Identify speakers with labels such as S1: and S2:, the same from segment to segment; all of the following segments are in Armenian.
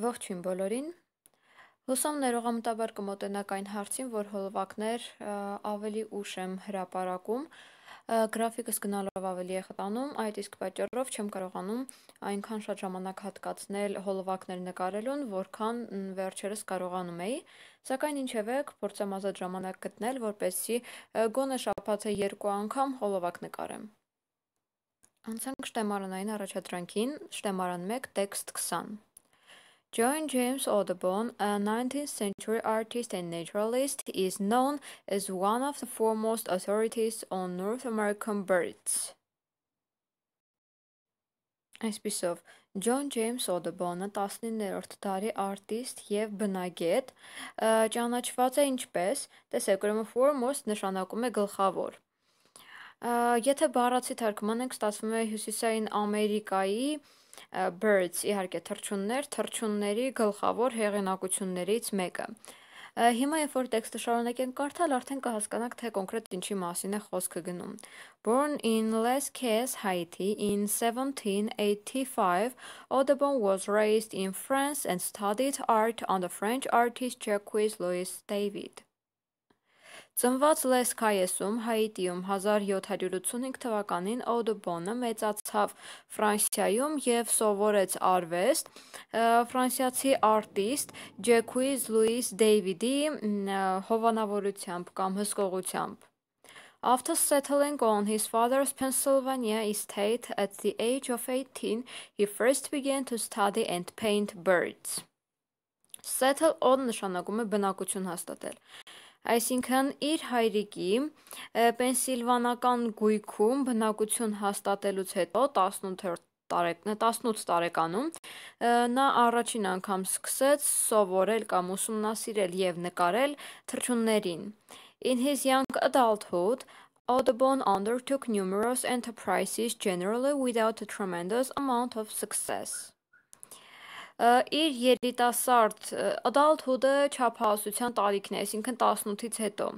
S1: Ողջույն բոլորին։ Հուսամ ներողամտաբար կմոտենաք այն հարցին, որ հոլովակներ ավելի ուշ եմ հրապարակում, գրաֆիկս գնալով ավելի է խտանում, այդ իսկ պատճառով չեմ կարողանում այնքան շատ ժամանակ հատկացնել հոլովակներ նկարելուն, որքան վերջերս կարողանում էի, սակայն ինչևէ կփորձեմ ազատ ժամանակ գտնել, որպեսզի գոնե շաբաթը երկու անգամ հոլովակ նկարեմ։ Անցանք շտեմարանային առաջադրանքին, շտեմարան 1, տեքստ 20 John James Audubon, a 19th century artist and naturalist, is known as one of the foremost authorities on North American birds. Այսպիսով, John James Audubon-ը 19-րդ դարի արտիստ եւ բնագետ ճանաչված է ինչպես տեսեք, ուրեմն foremost նշանակում է գլխավոր։ Եթե բառացի թարգմանենք, ստացվում է հյուսիսային Ամերիկայի birds, իհարկե թռչուններ, թռչունների գլխավոր հեղինակություններից մեկը։ Հիմա երբ որ տեքստը շարունակենք կարդալ, արդեն կհասկանաք, թե կոնկրետ ինչի մասին է խոսքը գնում։ Born in Les Cayes, Haiti in 1785, Audubon was raised in France and studied art under French artist Jacques Louis David. Ծնված Լես Քայեսում, Հայիտիում 1785 թվականին Օդոբոնը մեծացավ Ֆրանսիայում եւ սովորեց արվեստ ֆրանսիացի արտիստ Ջեքուիզ Լուիս Դեյվիդի հովանավորությամբ կամ հսկողությամբ։ After settling on his father's Pennsylvania estate at the age of 18, he first began to study and paint birds. Settle on նշանակում է բնակություն հաստատել այսինքն իր հայրիկի Պենսիլվանական գույքում բնակություն հաստատելուց հետո 18 տարեկ 18 տարեկանում նա առաջին անգամ սկսեց սովորել կամ ուսումնասիրել եւ նկարել թռչուններին In his young adulthood, Audubon undertook numerous enterprises generally without a tremendous amount of success իր երիտասարդ adulthood-ը չափահասության տարիքն է, այսինքն 18-ից հետո։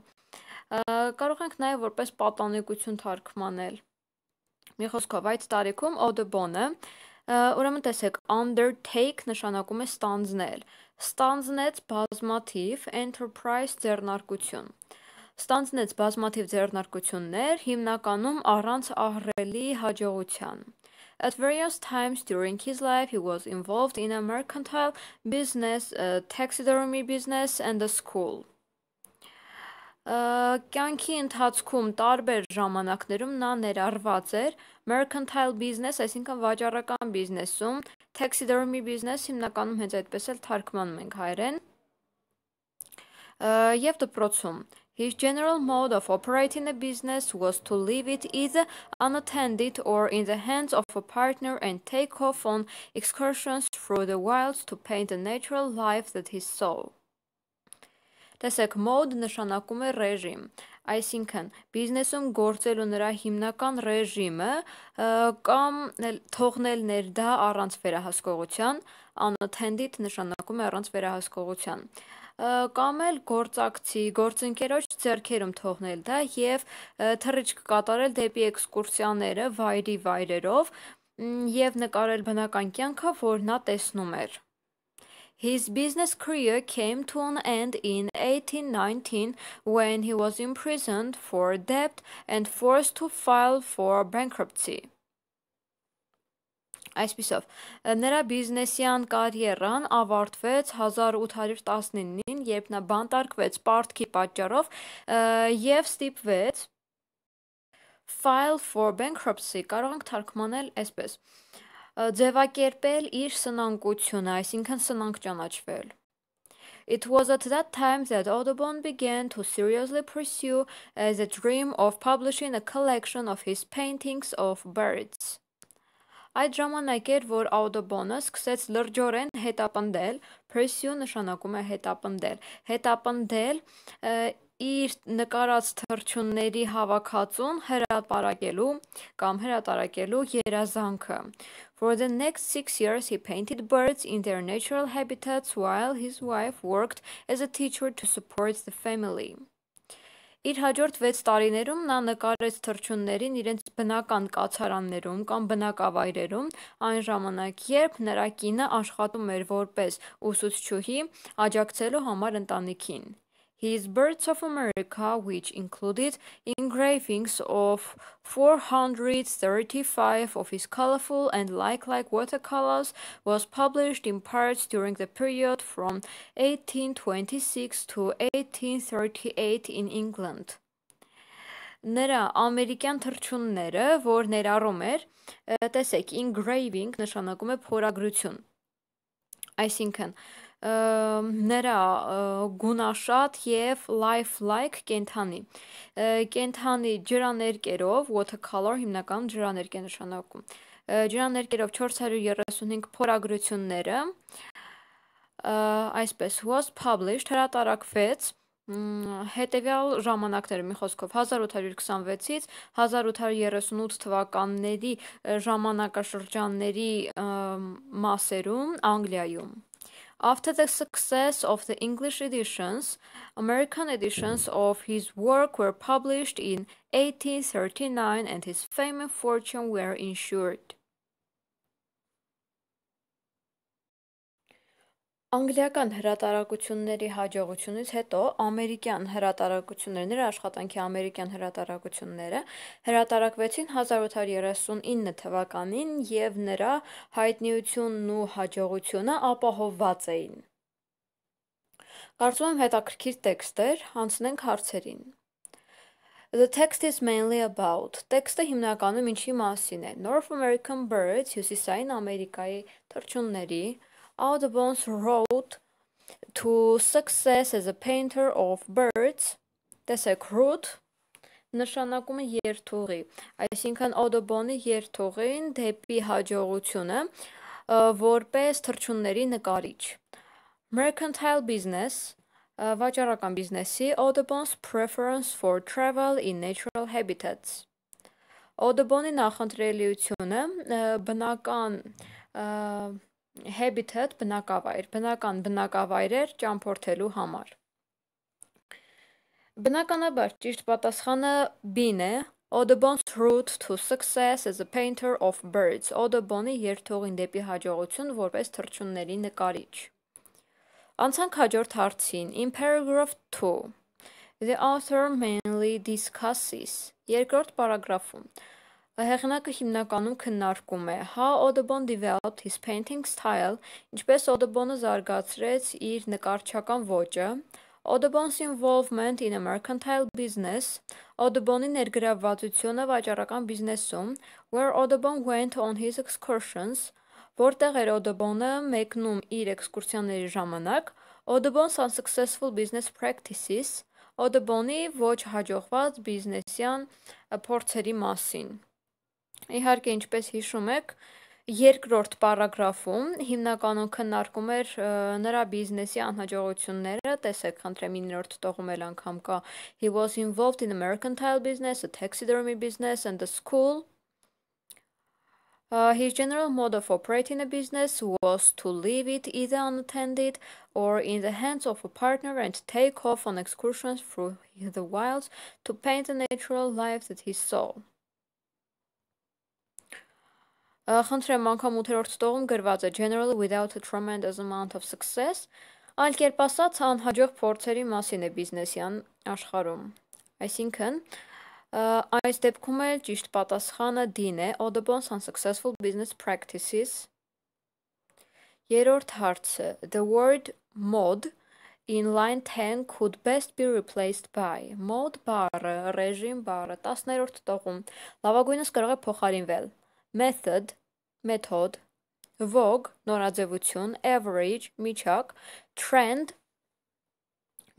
S1: Կարող ենք նաև որպես պատանեկություն թարգմանել։ Մի խոսքով, այդ տարիքում Audubon-ը ուրեմն տեսեք, undertake նշանակում է ստանձնել։ Ստանձնեց բազմաթիվ enterprise ձեռնարկություն։ Ստանձնեց բազմաթիվ ձեռնարկություններ, հիմնականում առանց ահռելի հաջողության։ At various times during his life, he was involved in a mercantile business, a taxidermy business, and a school. Կյանքի ընթացքում տարբեր ժամանակներում նա ներառված էր mercantile business, այսինքն վաճառական բիզնեսում, taxidermy business հիմնականում հենց այդպես էլ թարգմանում ենք հայերեն, եւ դպրոցում։ His general mode of operating a business was to leave it either unattended or in the hands of a partner and take off on excursions through the wilds to paint the natural life that he saw. Տեսեք, mode նշանակում է ռեժիմ, այսինքն բիզնեսում գործելու նրա հիմնական ռեժիմը կամ թողնել ներդա առանց վերահսկողության, unattended նշանակում է առանց վերահսկողության կամ էլ գործակցի, գործընկերոջ ձեռքերում թողնել դա եւ թռիչք կատարել դեպի էքսկուրսիաները վայրի վայրերով եւ նկարել բնական կյանքը, որ նա տեսնում էր։ His business career came to an end in 1819 when he was imprisoned for debt and forced to file for bankruptcy. Այսպիսով, նրա բիզնեսյան կարիերան ավարտվեց 1819-ին, երբ նա բանտարկվեց պարտքի պատճառով եւ ստիպվեց file for bankruptcy կարող ենք թարգմանել այսպես. ձևակերպել իր սնանկությունը, այսինքն սնանկ ճանաչվել։ It was at that time that Audubon began to seriously pursue the dream of publishing a collection of his paintings of birds. Այդ ժամանակ էր, որ Audubon-ը սկսեց լրջորեն հետապնդել, pursue նշանակում է հետապնդել, հետապնդել իր նկարած թռչունների հավաքածուն հրապարակելու կամ հրատարակելու երազանքը For the next 6 years he painted birds in their natural habitats while his wife worked as a teacher to support the family Իր հաջորդ 6 տարիներում նա նկարեց թռչուններին իրենց բնական կացարաններում կամ բնակավայրերում, այն ժամանակ, երբ նրա կինը աշխատում էր որպես ուսուցչուհի, աջակցելու համար ընտանիքին։ His Birds of America, which included engravings of 435 of his colorful and lifelike watercolors was published in parts during the period from 1826 to 1838 in England. Նրա ամերիկյան թռչունները, որ ներառում էր, տեսեք, engraving նշանակում է փորագրություն։ Այսինքն, նրա գունաշատ եւ life-like կենթանի։ Կենթանի ջրաներկերով watercolor հիմնականում ջրաներկ է նշանակում։ Ջրաներկերով 435 փորագրությունները այսպես was published հրատարակվեց հետևյալ ժամանակները մի խոսքով 1826-ից 1838 թվականների ժամանակաշրջանների մասերում Անգլիայում After the success of the English editions, American editions of his work were published in 1839 and his fame and fortune were insured. Անգլիական հրատարակությունների հաջողությունից հետո ամերիկյան հրատարակությունները, նրա աշխատանքի ամերիկյան հրատարակությունները հրատարակվեցին 1839 թվականին եւ նրա հայտնիությունն ու հաջողությունը ապահովված էին։ Կարծում եմ հետաքրքիր տեքստեր, հանցնենք հարցերին։ The text is mainly about. Տեքստը հիմնականում ինչի մասին է։ North American birds, հյուսիսային Ամերիկայի թռչունների, Audubon's road to success as a painter of birds տեսեք route նշանակում է երթուղի այսինքն Audubon-ի երթուղին դեպի հաջողությունը որպես թռչունների նկարիչ mercantile business վաճառական բիզնեսի Audubon's preference for travel in natural habitats Audubon-ի նախընտրելիությունը բնական և habitat բնակավայր, բնական բնակավայրեր ճամփորդելու համար։ Բնականաբար ճիշտ պատասխանը B-ն է, Audubon's route to success as a painter of birds. Audubon-ի երթողին դեպի հաջողություն որպես թռչունների նկարիչ։ Անցանք հաջորդ հարցին, in paragraph 2. The author mainly discusses երկրորդ պարագրաֆում Հեղինակը հիմնականում քննարկում է how Audubon developed his painting style, ինչպես Audubon-ը զարգացրեց իր նկարչական ոճը, Audubon's involvement in a mercantile business, Audubon-ի ներգրավվածությունը վաճառական բիզնեսում, where Audubon went on his excursions, որտեղ էր Audubon-ը մեկնում իր էքսկուրսիաների ժամանակ, Audubon's unsuccessful business practices, Audubon-ի ոչ հաջողված բիզնեսյան փորձերի մասին։ Իհարկե, ինչպես հիշում եք, երկրորդ պարագրաֆում հիմնականում քննարկում էր նրա բիզնեսի անհաջողությունները, տեսեք, խնդրեմ 9-րդ տողում էլ անգամ կա He was involved in the mercantile business, a taxidermy business and the school. Uh, his general mode of operating a business was to leave it either unattended or in the hands of a partner and take off on excursions through the wilds to paint the natural life that he saw. Խնդրեմ, անգամ 8-րդ ստողում գրված է Generally without a tremendous amount of success, այլ կերպ ասած, անհաջող փորձերի մասին է բիզնեսյան աշխարհում։ Այսինքն, այս դեպքում էլ ճիշտ պատասխանը D-ն է, Audubon's unsuccessful business practices։ Երրորդ հարցը, the word mode in line 10 could best be replaced by mode bar-ը, ռեժիմ bar-ը 10-րդ տողում լավագույնս կարող է փոխարինվել method մեթոդ, vogue նորաձևություն, average միջակ, trend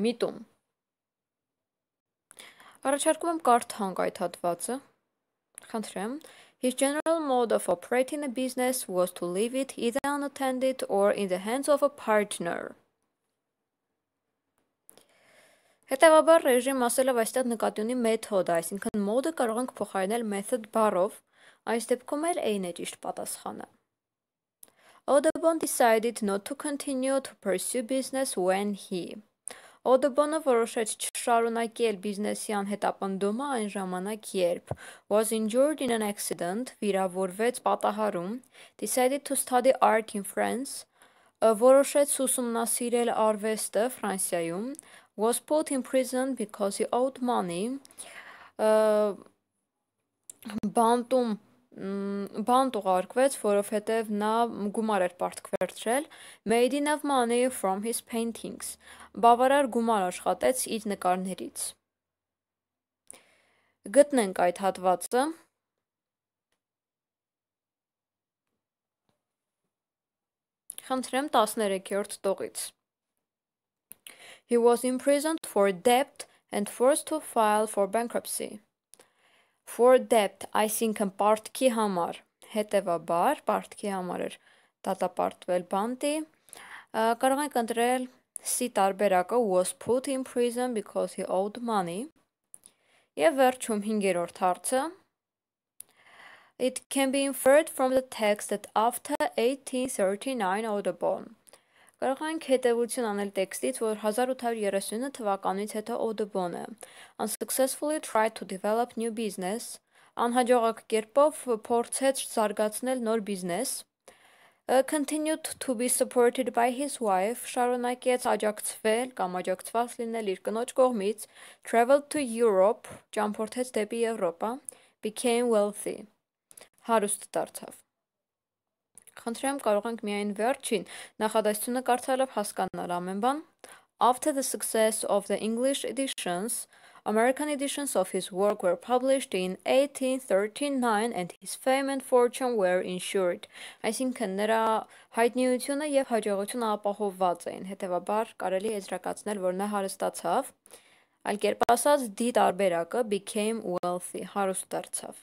S1: միտում։ Առաջարկում եմ կարդանք այդ հատվածը։ Խնդրեմ։ His general mode of operating a business was to leave it either unattended or in the hands of a partner. Հետևաբար ռեժիմ ասելով այստեղ նկատի ունի մեթոդ, այսինքն մոդը կարող ենք փոխարինել method բառով, Այս դեպքում էլ A-ն է ճիշտ պատասխանը։ Audubon decided not to continue to pursue business when he Audubon-ը որոշեց չշարունակել բիզնեսյան հետապնդումը այն ժամանակ, երբ was injured in an accident, վիրավորվեց պատահարում, decided to study art in France, որոշեց ուսումնասիրել արվեստը Ֆրանսիայում, was put in prison because he owed money, բանտում uh, բան տողարկվեց, որովհետև նա գումար էր պարտքվերցրել Made enough money from his paintings։ Բավարար գումար աշխատեց իր նկարներից։ Գտնենք այդ հատվածը։ Խնդրեմ 13-րդ տողից։ He was imprisoned for debt and forced to file for bankruptcy for debt, այսինքն պարտքի համար։ Հետևաբար պարտքի համար էր դատապարտվել բանտի։ Կարող ենք ընտրել C տարբերակը was put in prison because he owed money։ Եվ վերջում 5-րդ հարցը It can be inferred from the text that after 1839 Audubon Կարող ենք հետևություն անել տեքստից, որ 1839 թվականից հետո Օդոբոնը unsuccessfully tried to develop new business, անհաջողակ կերպով փորձեց զարգացնել նոր բիզնես, continued to be supported by his wife, շարունակեց աջակցվել կամ աջակցված լինել իր կնոջ կողմից, traveled to Europe, ճամփորդեց դեպի Եվրոպա, became wealthy, հարուստ դարձավ Խնդրեմ, կարող ենք միայն վերջին նախադասությունը կարդալով հասկանալ ամեն բան։ After the success of the English editions, American editions of his work were published in 1839 and his fame and fortune were ensured. Այսինքն նրա հայտնիությունը եւ հաջողությունը ապահովված էին, հետեւաբար կարելի է եզրակացնել, որ նա հարստացավ։ Այլ կերպ ասած, դի տարբերակը became wealthy, հարուստ դարձավ։